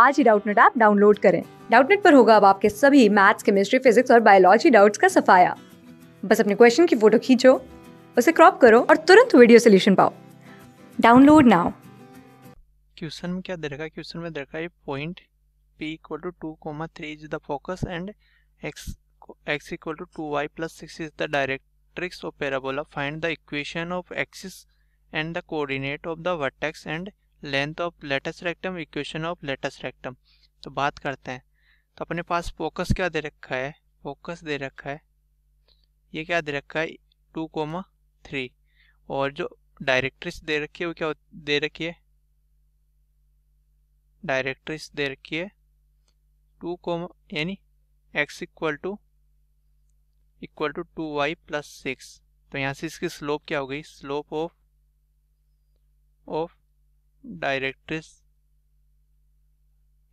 आज ही Doubtnut app download करें डाउटनेट पर होगा अब आपके सभी मैथ्स केमिस्ट्री फिजिक्स और बायोलॉजी डाउट्स का सफाया बस अपने क्वेश्चन की फोटो खींचो उसे क्रॉप करो और तुरंत वीडियो सोल्यूशन पाओ डाउनलोड नाउ क्वेश्चन में क्या देखा क्वेश्चन में देखा है point p equal to two comma three is the focus and x x to two y plus six is the directrix of parabola find the equation of axis and the coordinate of the vertex and length of latus rectum equation of latus rectum तो बात करते हैं तो अपने पास focus क्या दे रखा है फोकस दे रखा है ये क्या दे रखा है टू कोमा थ्री और जो डायरेक्ट्रिस दे रखी है वो क्या दे रखी है डायरेक्ट्रिस दे रखी है टू कोमा यानी x equal to equal to two y plus six तो यहाँ से इसकी स्लोप क्या हो गई स्लोप ऑफ ऑफ डायरेक्ट्रिस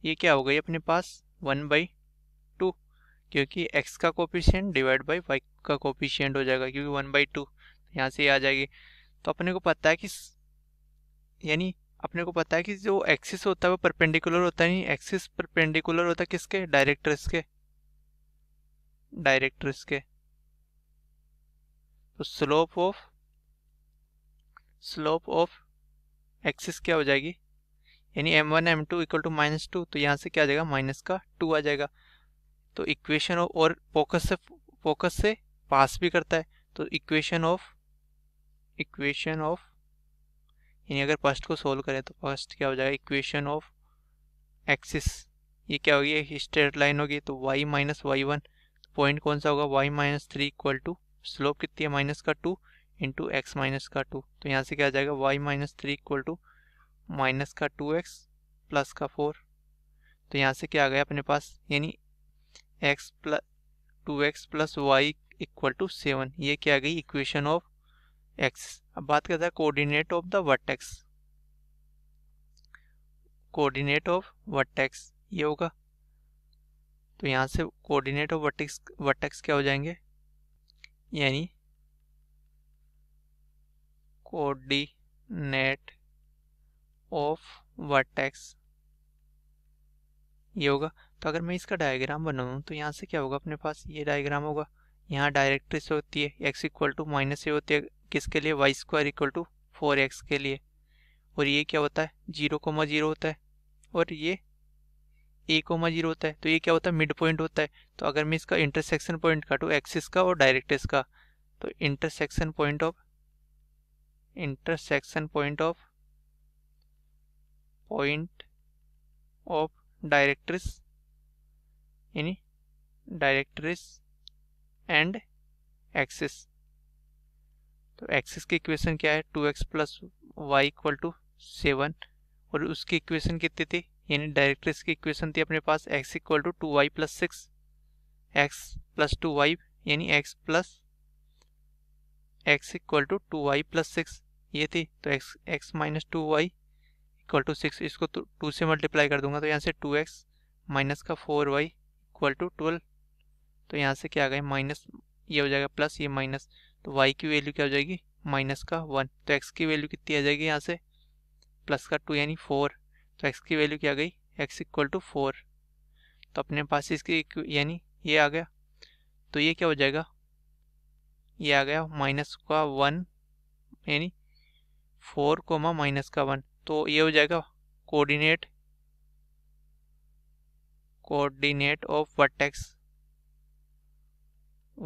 ये क्या हो गई अपने पास वन बाई टू क्योंकि एक्स का कोपिशियंट डिवाइड बाई वाई का कोपिशियंट हो जाएगा क्योंकि वन बाई टू यहाँ से आ जाएगी तो अपने को पता है कि यानी अपने को पता है कि जो एक्सिस होता है वो परपेंडिकुलर होता है नहीं एक्सिस परपेंडिकुलर होता है किसके डायरेक्ट्रिस के डायरेक्ट्रिस के तो slope of slope of axis क्या हो जाएगी यानी M one M two equal to minus two तो यहाँ से क्या आ जाएगा माइनस का टू आ जाएगा तो इक्वेशन ऑफ और फोकस से फोकस से पास भी करता है तो इक्वेशन ऑफ इक्वेशन ऑफ यानी अगर फर्स्ट को सोल्व करें तो फर्स्ट क्या हो जाएगा इक्वेशन ऑफ एक्सिस ये क्या होगी एक स्ट्रेट लाइन होगी तो y minus y one point कौन सा होगा y minus three equal to slope कितनी है माइनस का टू इंटू एक्स माइनस का टू तो यहाँ से क्या आ जाएगा y minus three equal to minus का टू एक्स प्लस का फोर तो यहाँ से क्या आ गया अपने पास यानी x plus two x plus y equal to seven ये क्या आ गई इक्वेशन ऑफ एक्स अब बात करते हैं coordinate of the vertex coordinate of vertex ये होगा तो यहाँ से कोऑर्डिनेट ऑफ वर्टेक्स वर्टेक्स क्या हो जाएंगे यानी कोऑर्डिनेट ऑफ वर्टेक्स ये होगा तो अगर मैं इसका डायग्राम बनाऊँ तो यहाँ से क्या होगा अपने पास ये डायग्राम होगा यहाँ डायरेक्ट्रिस होती है x equal to minus A होती है किसके लिए y square equal to four x के लिए और ये क्या होता है जीरो कोमा जीरो होता है और ये ए कोमा जीरो होता है तो ये क्या होता है मिड पॉइंट होता है तो अगर मैं इसका इंटरसेक्शन पॉइंट काटूँ एक्सिस का और डायरेक्ट्रिस का तो intersection point of intersection point of point of directrix यानी डायरेक्ट्रिस एंड एक्सिस तो एक्सिस की इक्वेशन क्या है two x plus y equal to seven और उसकी इक्वेशन कितनी थी यानी डायरेक्ट्रिस की इक्वेशन थी अपने पास x equal to two y plus six x plus two y यानी x plus x equal to two y plus six ये थी तो x x minus two y equal to six इसको टू तो से मल्टीप्लाई कर दूंगा तो यहाँ से टू एक्स माइनस का four y equal to twelve तो यहाँ से क्या आ गया माइनस ये हो जाएगा प्लस ये माइनस तो वाई की वैल्यू क्या हो जाएगी माइनस का वन तो एक्स की वैल्यू कितनी आ जाएगी यहाँ से प्लस का टू यानी फोर तो एक्स की वैल्यू क्या आ गई एक्स इक्वल टू फोर तो अपने पास इसकी यानी ये आ गया तो ये क्या हो जाएगा ये आ गया माइनस का वन यानी फोर कोमा माइनस का वन तो ये हो जाएगा coordinate coordinate of vertex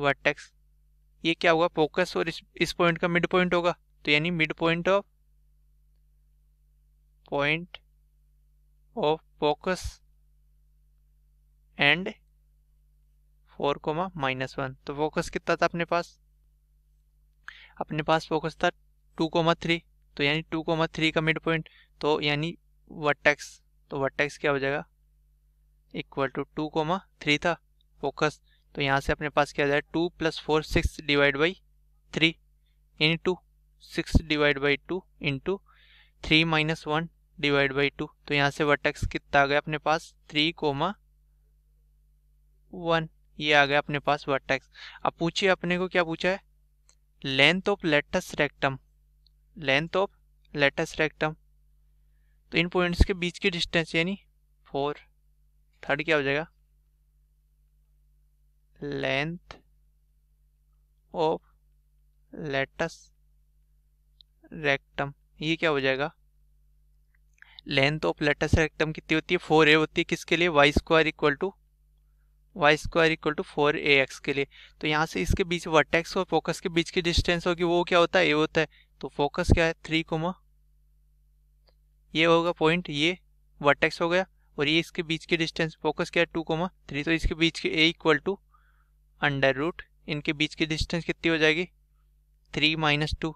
vertex ये क्या होगा फोकस और इस, इस पॉइंट का मिड पॉइंट होगा तो यानी mid point of point of focus and four comma minus one तो फोकस कितना था अपने पास अपने पास फोकस था टू कोमा थ्री तो यानी टू कोमा थ्री का मिड पॉइंट तो यानी वर्टेक्स तो वर्टेक्स क्या हो जाएगा equal to two comma three था फोकस तो यहाँ से अपने पास क्या आ जाए two plus four six divide by three यानी two six divide by two into three minus one divide by two तो यहाँ से वटैक्स कितना आ गया अपने पास थ्री कोमा वन ये आ गया अपने पास वर्टेक्स अब पूछिए अपने को क्या पूछा है length of latus rectum length of latus rectum तो इन पॉइंट्स के बीच की डिस्टेंस यानी फोर थर्ड क्या हो जाएगा लेंथ ऑफ लेटस रेक्टम ये क्या हो जाएगा लेंथ ऑफ लेटेस्ट रेक्टम कितनी होती है फोर ए होती है किसके लिए y square equal to y square equal to four A x के लिए तो यहाँ से इसके बीच वर्टेक्स और फोकस के बीच की डिस्टेंस होगी वो क्या होता है ए होता है तो फोकस क्या है थ्री कोमा ये होगा पॉइंट ये वर्टेक्स हो गया और ये इसके बीच के डिस्टेंस फोकस क्या है टू कोमा थ्री तो इसके बीच के A equal to under root इनके बीच की डिस्टेंस कितनी हो जाएगी three minus two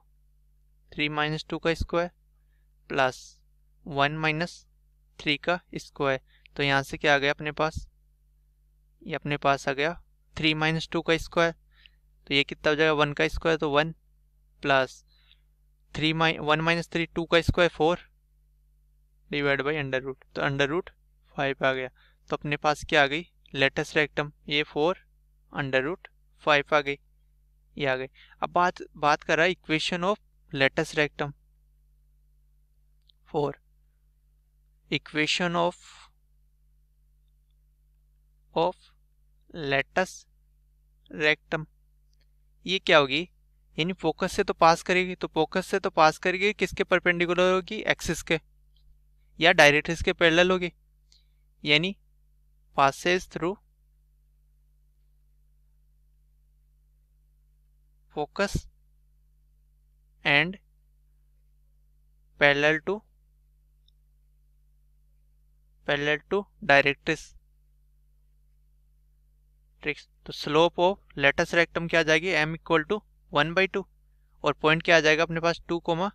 three minus two का square plus one minus three का स्क्वायर तो यहाँ से क्या आ गया अपने पास ये अपने पास आ गया थ्री माइनस टू का स्क्वायर तो ये कितना हो जाएगा वन का स्क्वायर तो वन प्लस थ्री माइ वन माइनस थ्री टू का square four divide by under root तो अंडर रूट फाइव आ गया तो अपने पास क्या आ गई लेटेस्ट रेक्टम ये फोर अंडर रूट फाइव आ गई ये आ गई अब बात बात कर रहा है equation of latus rectum four equation of of latus rectum ये क्या होगी यानी फोकस से तो पास करेगी तो फोकस से तो पास करेगी किसके परपेंडिकुलर होगी एक्सिस के या डायरेक्ट इसके पैरेलल होगी यानी passes through focus and parallel to parallel to directrix ट्रिक्स तो स्लोप ऑफ लेटस रेक्टम क्या आ जाएगी M equal to one by two और पॉइंट क्या आ जाएगा अपने पास टू कोमा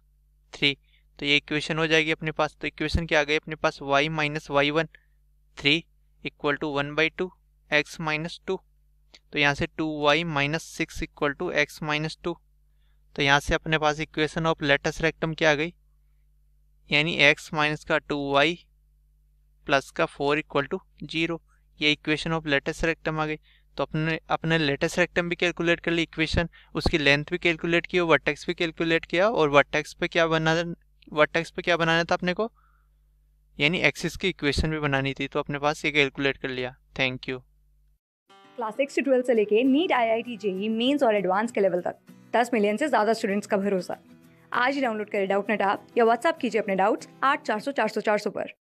थ्री तो ये इक्वेशन हो जाएगी अपने पास तो इक्वेशन क्या आ गई अपने पास y minus y one three equal to one by two x minus two तो यहाँ से two y minus six equal to x minus two तो यहाँ से अपने पास इक्वेशन ऑफ लेटेस्ट रेक्टम क्या आ गई यानी एक्स माइनस का टू वाई प्लस का फोर इक्वल टू जीरो ये इक्वेशन ऑफ लेटेस्ट रेक्टम आ गई तो अपने अपने लेटेस्ट रेक्टम भी कैलकुलेट कर ली इक्वेशन उसकी लेंथ भी कैलकुलेट की और वर्टेक्स भी कैलकुलेट किया और वर्टेक्स पे क्या बना वर्टेक्स पे क्या बनाना था अपने को यानी एक्सिस की इक्वेशन भी बनानी थी तो अपने पास ये कैलकुलेट कर लिया थैंक यू क्लास सिक्स से ट्वेल्थ से लेके NEET I I T JEE Mains और एडवांस के लेवल तक दस मिलियन से ज़्यादा स्टूडेंट्स का भरोसा आज ही डाउनलोड करें डाउट नेट आप या व्हाट्सअप कीजिए अपने डाउट्स आठ चार सौ चार सौ चार सौ पर